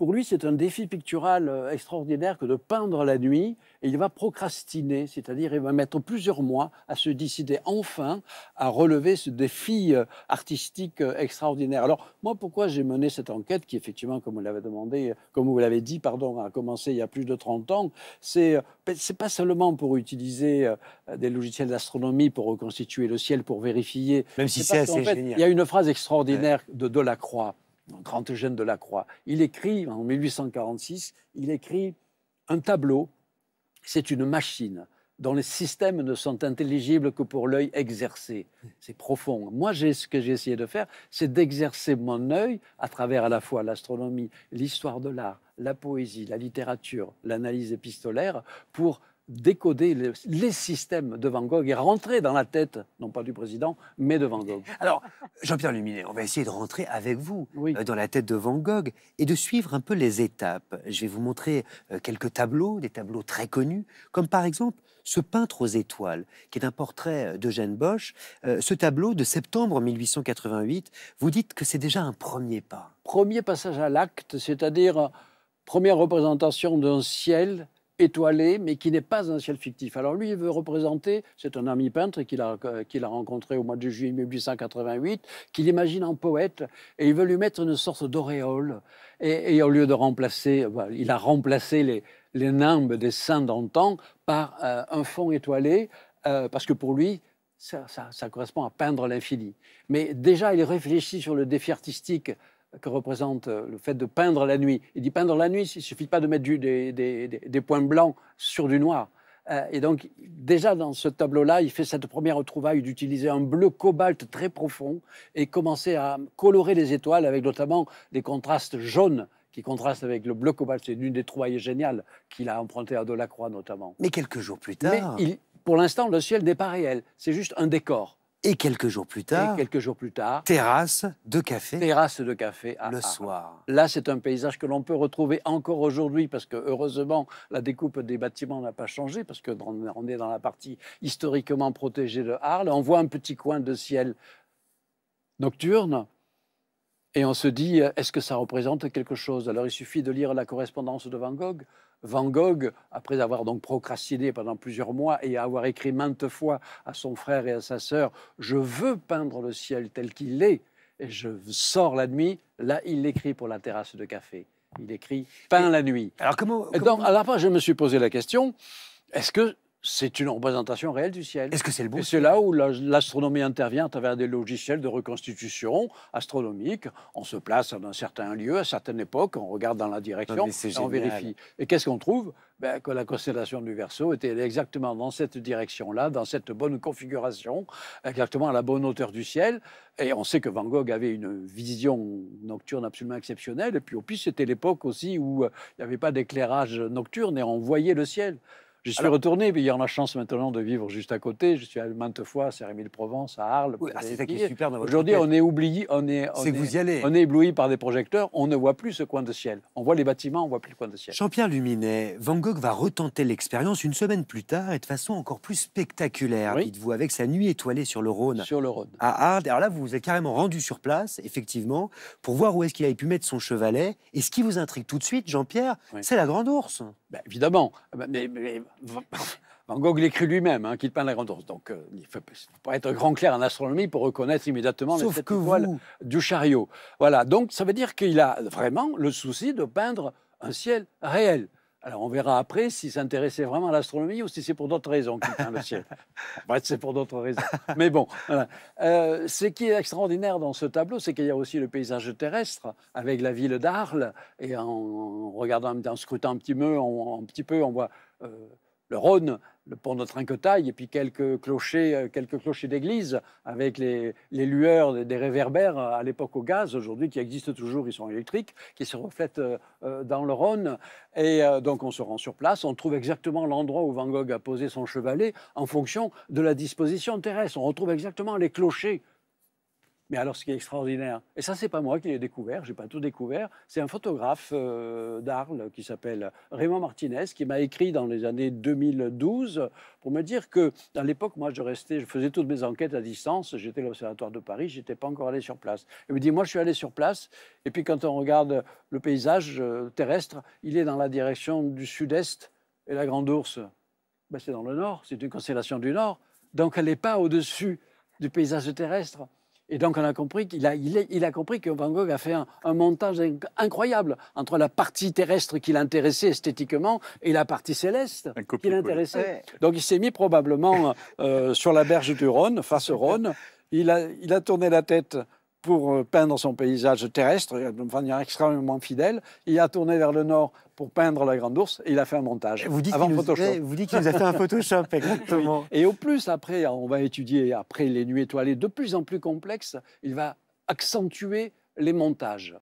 Pour lui, c'est un défi pictural euh, extraordinaire que de peindre la nuit, et il va procrastiner, c'est-à-dire il va mettre plusieurs mois à se décider enfin à relever ce défi euh, artistique euh, extraordinaire. Alors moi, pourquoi j'ai mené cette enquête, qui effectivement, comme vous l'avez demandé, comme vous l'avez dit, pardon, a commencé il y a plus de 30 ans, c'est c'est pas seulement pour utiliser des logiciels d'astronomie pour reconstituer le ciel, pour vérifier. Même si c'est assez Il y a une phrase extraordinaire de Delacroix grand Eugène de la Croix. Il écrit, en 1846, il écrit un tableau, c'est une machine dont les systèmes ne sont intelligibles que pour l'œil exercé. C'est profond. Moi, j'ai ce que j'ai essayé de faire, c'est d'exercer mon œil à travers à la fois l'astronomie, l'histoire de l'art, la poésie, la littérature, l'analyse épistolaire, pour décoder les, systèmes de Van Gogh et rentrer dans la tête, non pas du président, mais de Van Gogh. Alors, Jean-Pierre Luminet, on va essayer de rentrer avec vous euh, dans la tête de Van Gogh et de suivre un peu les étapes. Je vais vous montrer euh, quelques tableaux, des tableaux très connus, comme par exemple ce peintre aux étoiles, qui est un portrait euh, d'Eugène Bosch. ce tableau de septembre 1888, vous dites que c'est déjà un premier pas. Premier passage à l'acte, c'est-à-dire première représentation d'un ciel étoilé, mais qui n'est pas un ciel fictif. Alors lui, il veut représenter, c'est un ami peintre qu'il a, euh, rencontré au mois de juillet 1888, qu'il imagine en poète, et il veut lui mettre une sorte d'auréole. Et, au lieu de remplacer, il a remplacé les, les nimbes des saints d'antan par euh, un fond étoilé, euh, parce que pour lui, ça correspond à peindre l'infini. Mais déjà, il réfléchit sur le défi artistique que représente euh, le fait de peindre la nuit. Il dit peindre la nuit, il ne suffit pas de mettre des, points blancs sur du noir. Euh, et donc, déjà dans ce tableau-là, il fait cette première retrouvaille d'utiliser un bleu cobalt très profond et commencer à colorer les étoiles avec notamment des contrastes jaunes qui contrastent avec le bleu cobalt. C'est une des trouvailles géniales qu'il a empruntées à Delacroix notamment. Mais quelques jours plus tard. pour l'instant, le ciel n'est pas réel, c'est juste un décor. Et quelques jours plus tard, terrasse de café. Terrasse de café ah, le ah, ah. soir. Là, c'est un paysage que l'on peut retrouver encore aujourd'hui parce que heureusement, la découpe des bâtiments n'a pas changé parce que on est dans la partie historiquement protégée de Arles. On voit un petit coin de ciel nocturne et on se dit, est-ce que ça représente quelque chose Alors il suffit de lire la correspondance de Van Gogh. Van Gogh, après avoir donc procrastiné pendant plusieurs mois et avoir écrit maintes fois à son frère et à sa sœur, je veux peindre le ciel tel qu'il est, et je sors la nuit, là il écrit pour la terrasse de café. Il écrit peint la nuit. Alors comment, donc, à la fin, je me suis posé la question, est-ce que c'est une représentation réelle du ciel. Est-ce que c'est le bon c'est là où l'astronomie intervient à travers des logiciels de reconstitution astronomique. On se place dans un certain lieu, à certaines époques, on regarde dans la direction, et on vérifie. Et qu'est-ce qu'on trouve ben, Que la constellation du Verseau était exactement dans cette direction-là, dans cette bonne configuration, exactement à la bonne hauteur du ciel. Et on sait que Van Gogh avait une vision nocturne absolument exceptionnelle. Et puis, au plus, c'était l'époque aussi où euh, il n'y avait pas d'éclairage nocturne et on voyait le ciel. Je suis retourné, mais il y a la chance maintenant de vivre juste à côté, je suis allé maintes fois à de provence à Arles. Ah, c'est ça qui est super Aujourd'hui, on est oublié, on est, vous y allez. on est ébloui par des projecteurs, on ne voit plus ce coin de ciel. On voit les bâtiments, on voit plus le coin de ciel. Jean-Pierre Luminet, Van Gogh va retenter l'expérience une semaine plus tard et de façon encore plus spectaculaire, dites-vous, avec sa nuit étoilée sur le Rhône. Sur le Rhône. À Arles. Alors là, vous vous êtes carrément rendu sur place, effectivement, pour voir où est-ce qu'il avait pu mettre son chevalet. Et ce qui vous intrigue tout de suite, Jean-Pierre, c'est la grande ours. Bah, évidemment. Ah, bah, mais, mais Van Gogh l'écrit lui-même, hein, qu'il peint la Grande Donc, euh, il ne faut, pas être grand clair en astronomie pour reconnaître immédiatement Sauf cette que du chariot. Voilà, donc ça veut dire qu'il a vraiment le souci de peindre un ciel réel. Alors, on verra après s'il s'intéressait vraiment à l'astronomie ou si c'est pour d'autres raisons qu'il peint le ciel. Bref, c'est pour d'autres raisons. Mais bon, euh, ce qui est extraordinaire dans ce tableau, c'est qu'il y a aussi le paysage terrestre avec la ville d'Arles. Et en regardant, en scrutant un petit peu, on, petit peu, on voit... Euh, le Rhône, le pont de Trinquetaille, et puis quelques clochers, euh, quelques clochers d'église avec les, les, lueurs des réverbères euh, à l'époque au gaz, aujourd'hui qui existent toujours, ils sont électriques, qui se reflètent euh, dans le Rhône. Et donc on se rend sur place, on trouve exactement l'endroit où Van Gogh a posé son chevalet en fonction de la disposition terrestre. On retrouve exactement les clochers mais alors, ce qui est extraordinaire, et ça, c'est pas moi qui l'ai découvert, j'ai pas tout découvert, c'est un photographe euh, d'Arles qui s'appelle Raymond Martinez, qui m'a écrit dans les années 2012 pour me dire que, à l'époque, moi, je restais, je faisais toutes mes enquêtes à distance, j'étais à l'Observatoire de Paris, j'étais pas encore allé sur place. Il me dit, moi, je suis allé sur place, et puis quand on regarde le paysage euh, terrestre, il est dans la direction du sud-est, et la Grande Ourse, ben, c'est dans le nord, c'est une constellation du nord, donc elle n'est pas au-dessus du paysage terrestre. Et donc on a compris qu'il il, a compris que Van Gogh a fait un, montage incroyable entre la partie terrestre qui l'intéressait esthétiquement et la partie céleste qui l'intéressait. Donc il s'est mis probablement euh, sur la berge du Rhône, face au Rhône. il a tourné la tête pour euh, peindre son paysage terrestre euh, de manière extrêmement fidèle. Il a tourné vers le nord pour peindre la Grande Ourse et il a fait un montage vous dites Vous qu'il a fait un Photoshop, exactement. Et au plus, après, on va étudier, après les nuits étoilées, de plus en plus complexes, il va accentuer les montages.